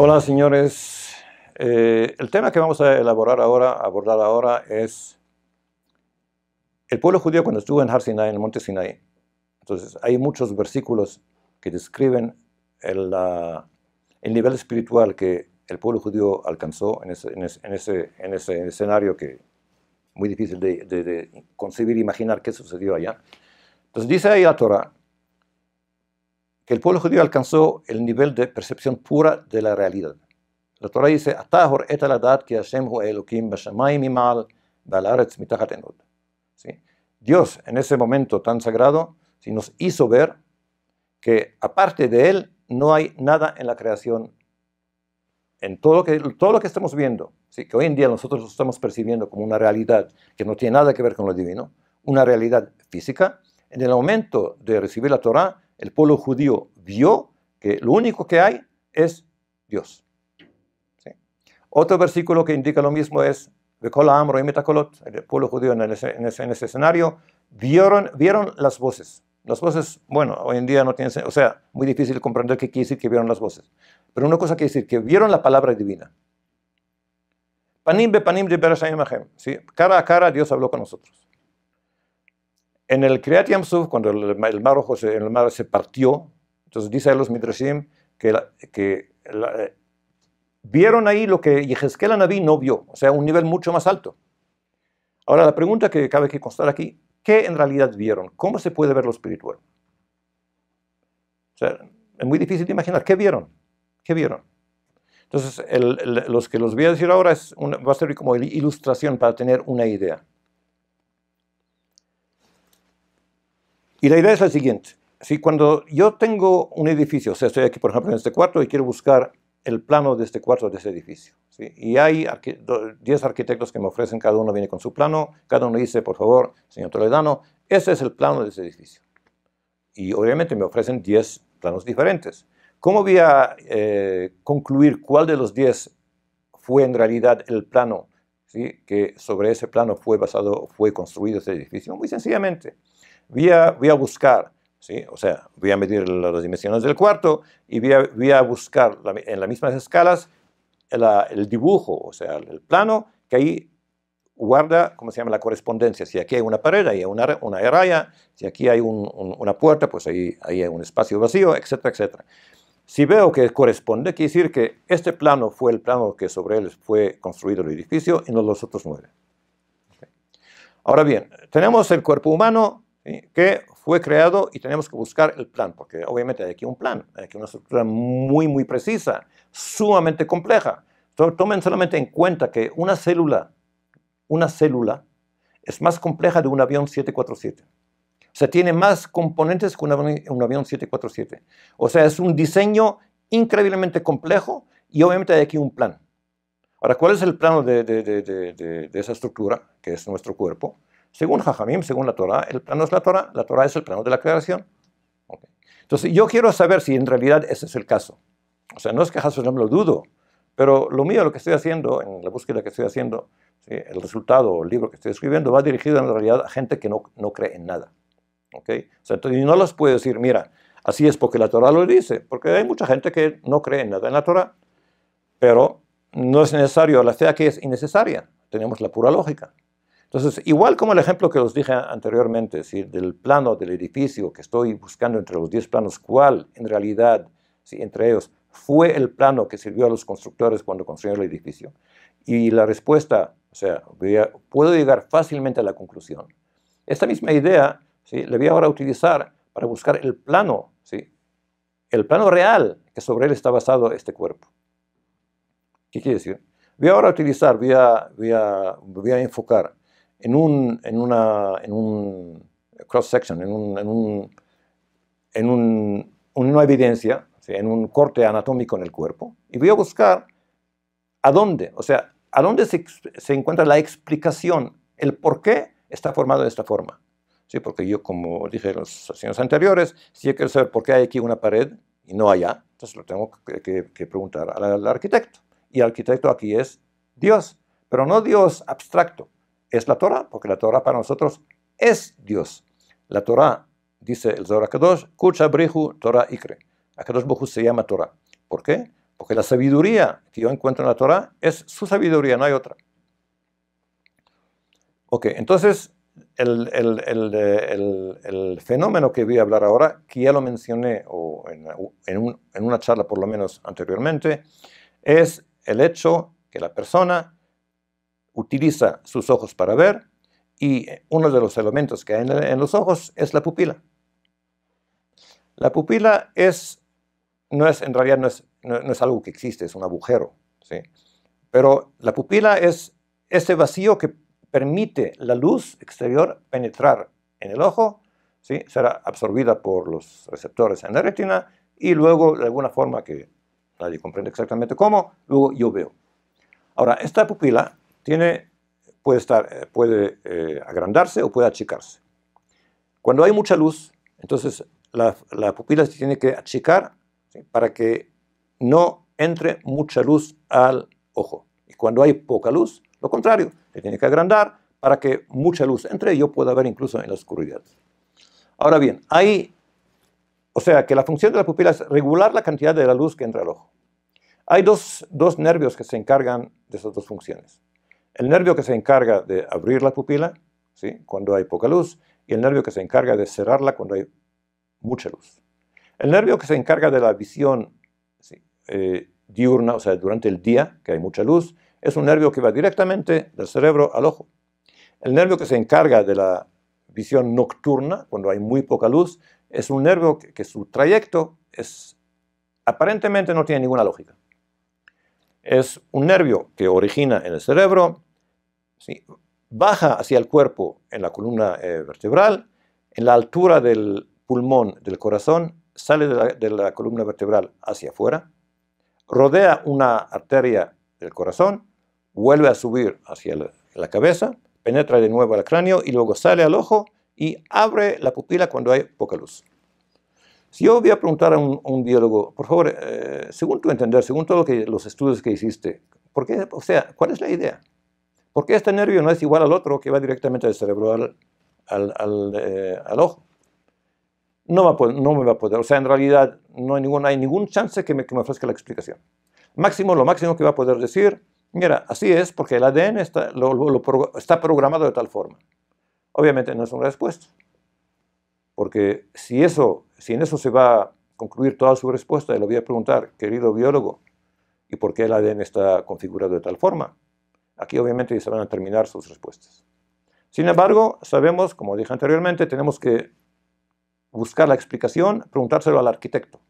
Hola señores, eh, el tema que vamos a elaborar ahora, abordar ahora es el pueblo judío cuando estuvo en Har Sinai, en el monte Sinai. Entonces hay muchos versículos que describen el, nivel espiritual que el pueblo judío alcanzó en ese, escenario que muy difícil de, concebir de concebir, e imaginar qué sucedió allá. Entonces dice ahí la Torah, que el pueblo judío alcanzó el nivel de percepción pura de la realidad. La Torah dice, Dios en ese momento tan sagrado nos hizo ver que aparte de Él no hay nada en la creación, en todo lo que, estamos viendo, ¿sí? que hoy en día nosotros lo estamos percibiendo como una realidad que no tiene nada que ver con lo divino, una realidad física, en el momento de recibir la Torah el pueblo judío vio que lo único que hay es Dios. Otro versículo que indica lo mismo es, el pueblo judío en ese, en ese, en ese escenario, vieron, vieron las voces. Las voces, bueno, hoy en día no tienen, o sea, muy difícil comprender qué quiere decir que vieron las voces. Pero una cosa quiere decir, que vieron la palabra divina. Panim be panim de ¿sí? Cara a cara Dios habló con nosotros. En el Kriyat Yamsuf, cuando el, mar rojo se, el mar se partió, entonces dice a los Midrashim que, que eh, vieron ahí lo que Yehezkel no vio, o sea, un nivel mucho más alto. Ahora, la pregunta que cabe que constar aquí, ¿qué en realidad vieron? ¿Cómo se puede ver lo espiritual? O sea, es muy difícil de imaginar. ¿Qué vieron? ¿Qué vieron? Entonces, los que los voy a decir ahora es va a servir como ilustración para tener una idea. Y la idea es la siguiente. Si cuando yo tengo un edificio, o sea, estoy aquí por ejemplo en este cuarto y quiero buscar el plano de este cuarto, de ese edificio, y hay 10 arquitectos que me ofrecen, cada uno viene con su plano, cada uno dice, por favor, señor Toledano, ese es el plano de ese edificio. Y obviamente me ofrecen 10 planos diferentes. ¿Cómo voy a eh, concluir cuál de los 10 fue en realidad el plano, ¿sí? que sobre ese plano fue basado, fue construido ese edificio? Muy sencillamente voy a, buscar, ¿sí? o sea, voy a medir las dimensiones del cuarto y voy a, buscar en las mismas escalas el, dibujo, o sea, el plano que ahí guarda, ¿cómo se llama?, la correspondencia. Si aquí hay una pared, ahí hay una, una raya, si aquí hay una puerta, pues ahí, ahí hay un espacio vacío, etcétera, etcétera. Si veo que corresponde, quiere decir que este plano fue el plano que sobre él fue construido el edificio y no los otros nueve. Ahora bien, tenemos el cuerpo humano que fue creado y tenemos que buscar el plan, porque obviamente hay aquí un plan, hay aquí una estructura muy, muy precisa, sumamente compleja. tomen solamente en cuenta que una célula, una célula, es más compleja de un avión 747. O sea, tiene más componentes que un avión, 747. O sea, es un diseño increíblemente complejo y obviamente hay aquí un plan. Ahora, ¿cuál es el plano de, de, esa estructura, que es nuestro cuerpo? Según Jajamim, según la Torah, el plano es la Torah, la Torah es el plano de la creación. Entonces, yo quiero saber si en realidad ese es el caso. O sea, no es que Hashem lo dudo, pero lo mío, lo que estoy haciendo, en la búsqueda que estoy haciendo, el resultado o el libro que estoy escribiendo, va dirigido en realidad a gente que no, no cree en nada. Okay. O no les puedo decir, mira, así es porque la Torah lo dice, porque hay mucha gente que no cree en nada en la Torah, pero no es necesario, la fe que es innecesaria, tenemos la pura lógica. Entonces, igual como el ejemplo que os dije anteriormente, del plano del edificio que estoy buscando entre los 10 planos, cuál en realidad, ¿sí? entre ellos, fue el plano que sirvió a los constructores cuando construyeron el edificio. Y la respuesta, o sea, puedo llegar fácilmente a la conclusión. Esta misma idea ¿sí? la voy ahora a utilizar para buscar el plano, ¿sí? el plano real que sobre él está basado este cuerpo. ¿Qué quiere decir? Voy ahora a utilizar, voy a, voy a enfocar en un, en una, en un cross-section, en, un, en, un, una evidencia, en un corte anatómico en el cuerpo, y voy a buscar a dónde, o sea, a dónde se, se encuentra la explicación, el por qué está formado de esta forma. ¿sí? Porque yo, como dije en las sesiones anteriores, si yo quiero saber por qué hay aquí una pared y no allá, entonces lo tengo que, que, preguntar al, al arquitecto. Y el arquitecto aquí es Dios, pero no Dios abstracto, es la Torah, porque la Torah para nosotros es Dios. La Torah, dice el Zohar Kadosh, Kucha Brihu Torah Ikre. Akadosh Bohu se llama Torah. ¿Por qué? Porque la sabiduría que yo encuentro en la Torah es su sabiduría, no hay otra. Ok, entonces el, el, eh, fenómeno que voy a hablar ahora, que ya lo mencioné en, en una charla por lo menos anteriormente, es el hecho que la persona utiliza sus ojos para ver y uno de los elementos que hay en los ojos es la pupila. La pupila es, no es, en realidad no es, es algo que existe, es un agujero. ¿sí? Pero la pupila es ese vacío que permite la luz exterior penetrar en el ojo, ¿sí? será absorbida por los receptores en la retina y luego, de alguna forma que nadie comprende exactamente cómo, luego yo veo. Ahora, esta pupila tiene, puede, estar, eh, puede eh, agrandarse o puede achicarse. Cuando hay mucha luz, entonces la, pupila se tiene que achicar para que no entre mucha luz al ojo. Y cuando hay poca luz, lo contrario, se tiene que agrandar para que mucha luz entre y yo pueda ver incluso en la oscuridad. Ahora bien, hay, o sea que la función de la pupila es regular la cantidad de la luz que entra al ojo. Hay dos nervios que se encargan de esas dos funciones el nervio que se encarga de abrir la pupila, ¿sí? cuando hay poca luz, y el nervio que se encarga de cerrarla cuando hay mucha luz. El nervio que se encarga de la visión eh, diurna, o sea, durante el día, que hay mucha luz, es un nervio que va directamente del cerebro al ojo. El nervio que se encarga de la visión nocturna, cuando hay muy poca luz, es un nervio que, su trayecto es aparentemente no tiene ninguna lógica. Es un nervio que origina en el cerebro, baja hacia el cuerpo en la columna eh, vertebral, en la altura del pulmón del corazón, sale de la, columna vertebral hacia afuera, rodea una arteria del corazón, vuelve a subir hacia la, cabeza, penetra de nuevo al cráneo y luego sale al ojo y abre la pupila cuando hay poca luz. Si yo voy a preguntar a un, biólogo, por favor, eh, según tu entender, según todos los estudios que hiciste, ¿por qué, o sea, ¿cuál es la idea? Porque este nervio no es igual al otro que va directamente del cerebro al, al, al, eh, ojo. No, no, me va a poder, o sea, en realidad no hay ningún, hay ningún chance que me, ofrezca la explicación. Máximo, lo máximo que va a poder decir, mira, así es porque el ADN está, está programado de tal forma. Obviamente no es una respuesta, porque si, eso, si en eso se va a concluir toda su respuesta, le voy a preguntar, querido biólogo, ¿y por qué el ADN está configurado de tal forma? Aquí obviamente ya se van a terminar sus respuestas. Sin embargo, sabemos, como dije anteriormente, tenemos que buscar la explicación, preguntárselo al arquitecto.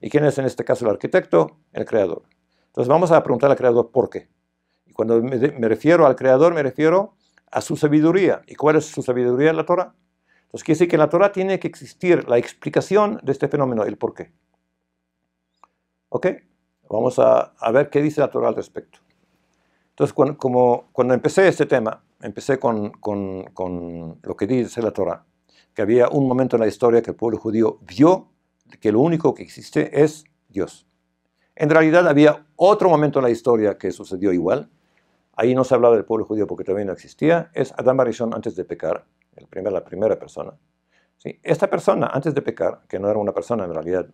¿Y quién es en este caso el arquitecto? El creador. Entonces vamos a preguntar al creador por qué. Y cuando me, refiero al creador, me refiero a su sabiduría. ¿Y cuál es su sabiduría en la Torah? Entonces quiere decir que en la Torah tiene que existir la explicación de este fenómeno, el por qué. ¿Ok? Vamos a, a ver qué dice la Torah al respecto. Entonces, cuando, como, cuando empecé este tema, empecé con, lo que dice la Torah, que había un momento en la historia que el pueblo judío vio que lo único que existe es Dios. En realidad había otro momento en la historia que sucedió igual. Ahí no se hablaba del pueblo judío porque todavía no existía. Es Adán Barishon antes de pecar, el primer, la primera persona. Esta persona antes de pecar, que no era una persona en realidad,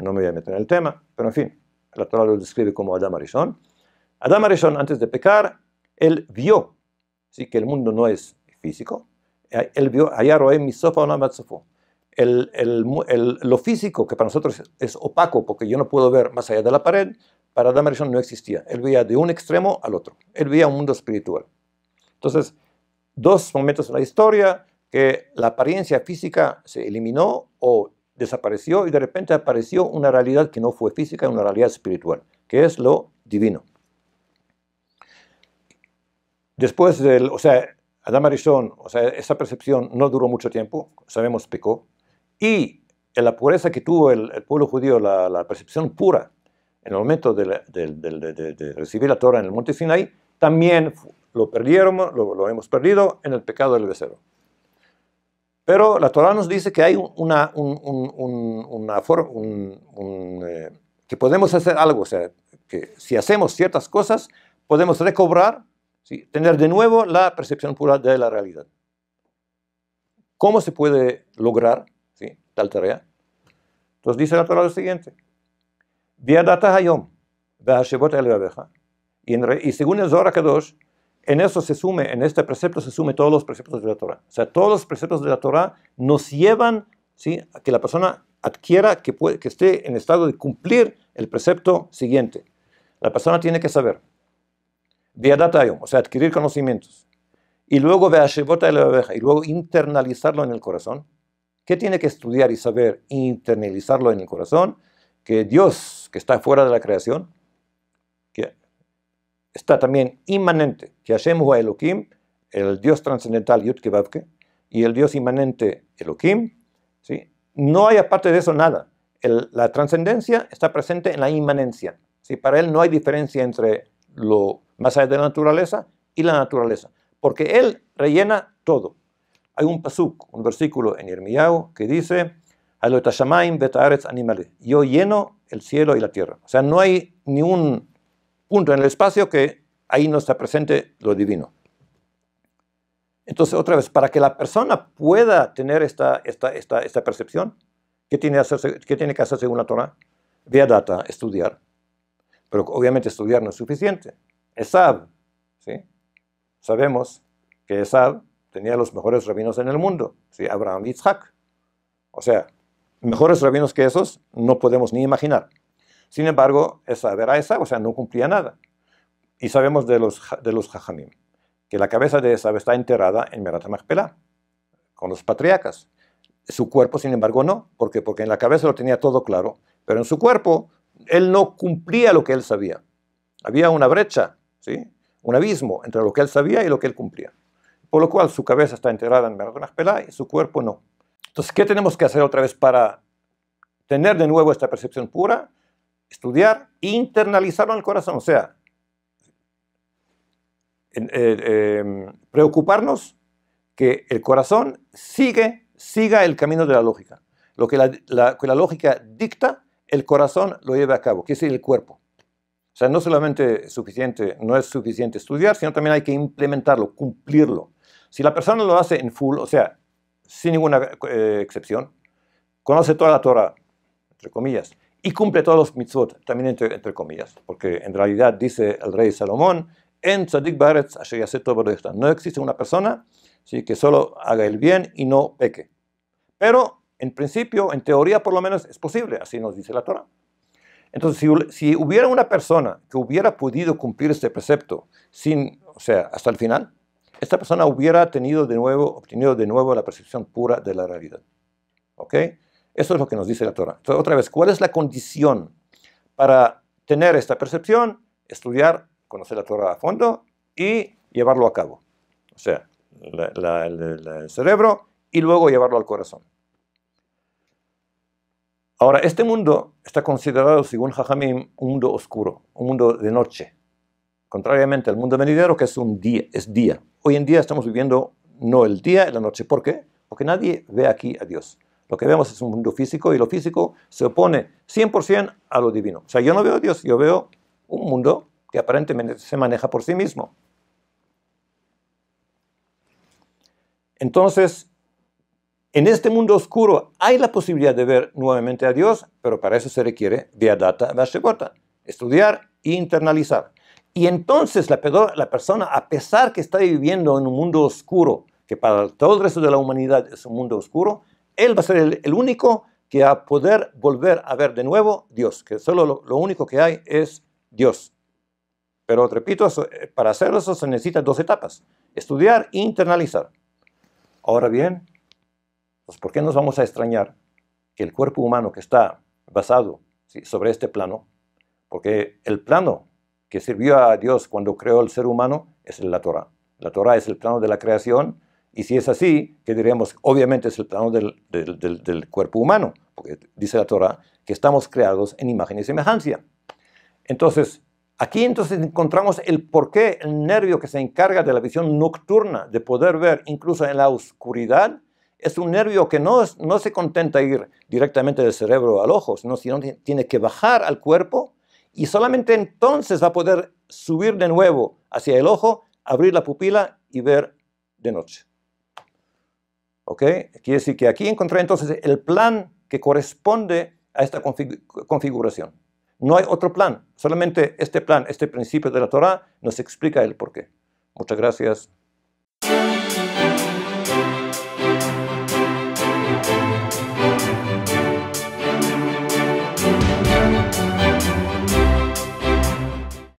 no me voy a meter en el tema, pero en fin, la Torah lo describe como Adán Barishon. Adam Arishon, antes de pecar, él vio ¿sí? que el mundo no es físico. Eh, él vio, allá eh, mi sofá o lo físico, que para nosotros es opaco, porque yo no puedo ver más allá de la pared, para Adam Arishon no existía. Él veía de un extremo al otro. Él veía un mundo espiritual. Entonces, dos momentos en la historia que la apariencia física se eliminó o desapareció y de repente apareció una realidad que no fue física, una realidad espiritual, que es lo divino. Después del, o sea, Adam o sea, esa percepción no duró mucho tiempo, sabemos pecó, y en la pureza que tuvo el, pueblo judío, la, percepción pura en el momento de, recibir la Torah en el monte Sinai, también lo perdieron, lo, hemos perdido en el pecado del becerro. Pero la Torah nos dice que hay una, forma, eh, que podemos hacer algo, o sea, que si hacemos ciertas cosas, podemos recobrar tener de nuevo la percepción pura de la realidad. ¿Cómo se puede lograr tal tarea? Entonces dice la Torah lo siguiente. Y, y según el Zohar Kadosh, en eso se sume, en este precepto se sume todos los preceptos de la Torah. O sea, todos los preceptos de la Torah nos llevan a que la persona adquiera, que esté en estado de cumplir el precepto siguiente. La persona tiene que saber o sea, adquirir conocimientos. Y luego a la y luego internalizarlo en el corazón. ¿Qué tiene que estudiar y saber internalizarlo en el corazón? Que Dios, que está fuera de la creación, que está también inmanente, que Hashem Hua Elohim, el Dios trascendental Yud y el Dios inmanente Elohim, ¿sí? no hay aparte de eso nada. la trascendencia está presente en la inmanencia. ¿sí? Para él no hay diferencia entre lo más allá de la naturaleza y la naturaleza, porque Él rellena todo. Hay un pasuk, un versículo en Irmiyahu que dice, yo lleno el cielo y la tierra. O sea, no hay ni un punto en el espacio que ahí no está presente lo divino. Entonces, otra vez, para que la persona pueda tener esta, percepción, ¿qué tiene, hacerse, ¿qué tiene que hacer según la Torah? Vea data, estudiar. Pero obviamente estudiar no es suficiente. Esab. ¿sí? Sabemos que Esab tenía los mejores rabinos en el mundo, ¿sí? Abraham y Isaac. O sea, mejores rabinos que esos no podemos ni imaginar. Sin embargo, Esab era Esab, o sea, no cumplía nada. Y sabemos de los, de los Jajamim que la cabeza de Esab está enterrada en Merat con los patriarcas. Su cuerpo, sin embargo, no. Porque en la cabeza lo tenía todo claro, pero en su cuerpo él no cumplía lo que él sabía. Había una brecha un abismo entre lo que él sabía y lo que él cumplía. Por lo cual su cabeza está enterrada en pelá y su cuerpo no. Entonces, ¿qué tenemos que hacer otra vez para tener de nuevo esta percepción pura? Estudiar, internalizarlo en el corazón, o sea, eh, em, preocuparnos que el corazón sigue, siga el camino de la lógica. Lo que la, que la lógica dicta, el corazón lo lleva a cabo, que es el cuerpo. O sea, no solamente suficiente, no es suficiente estudiar, sino también hay que implementarlo, cumplirlo. Si la persona lo hace en full, o sea, sin ninguna eh, excepción, conoce toda la Torah, entre comillas, y cumple todos los mitzvot, también entre, comillas, porque en realidad dice el rey Salomón, en Tzadik Baretz no existe una persona ¿sí? que solo haga el bien y no peque. Pero, en principio, en teoría por lo menos, es posible, así nos dice la Torah. Entonces, si, hubiera una persona que hubiera podido cumplir este precepto sin, o sea, hasta el final, esta persona hubiera tenido de nuevo, obtenido de nuevo la percepción pura de la realidad. ¿Ok? Eso es lo que nos dice la Torah. Entonces, otra vez, ¿cuál es la condición para tener esta percepción? Estudiar, conocer la Torah a fondo y llevarlo a cabo. O sea, el cerebro y luego llevarlo al corazón. Ahora, este mundo está considerado, según Jajamim, un mundo oscuro, un mundo de noche. Contrariamente al mundo venidero, que es un día, es día. Hoy en día estamos viviendo no el día la noche. ¿Por qué? Porque nadie ve aquí a Dios. Lo que vemos es un mundo físico y lo físico se opone 100% a lo divino. O sea, yo no veo a Dios, yo veo un mundo que aparentemente se maneja por sí mismo. Entonces, en este mundo oscuro hay la posibilidad de ver nuevamente a Dios, pero para eso se requiere Vyadata Vashegota, estudiar e internalizar. Y entonces la, persona, a pesar que está viviendo en un mundo oscuro, que para todo el resto de la humanidad es un mundo oscuro, él va a ser el, único que va a poder volver a ver de nuevo Dios, que solo lo, único que hay es Dios. Pero repito, eh, para hacer eso se necesitan dos etapas, estudiar e internalizar. Ahora bien, entonces, ¿por qué nos vamos a extrañar que el cuerpo humano que está basado sobre este plano, porque el plano que sirvió a Dios cuando creó el ser humano es la Torah. La Torah es el plano de la creación, y si es así, que diríamos Obviamente es el plano del, del, cuerpo humano, porque dice la Torah que estamos creados en imagen y semejanza. Entonces, aquí entonces encontramos el por qué el nervio que se encarga de la visión nocturna, de poder ver incluso en la oscuridad, es un nervio que no, se contenta ir directamente del cerebro al ojo, sino, sino tiene que bajar al cuerpo y solamente entonces va a poder subir de nuevo hacia el ojo, abrir la pupila y ver de noche. ¿Ok? Quiere decir que aquí encontré entonces el plan que corresponde a esta configuración. No hay otro plan, solamente este plan, este principio de la Torah nos explica el por qué. Muchas gracias.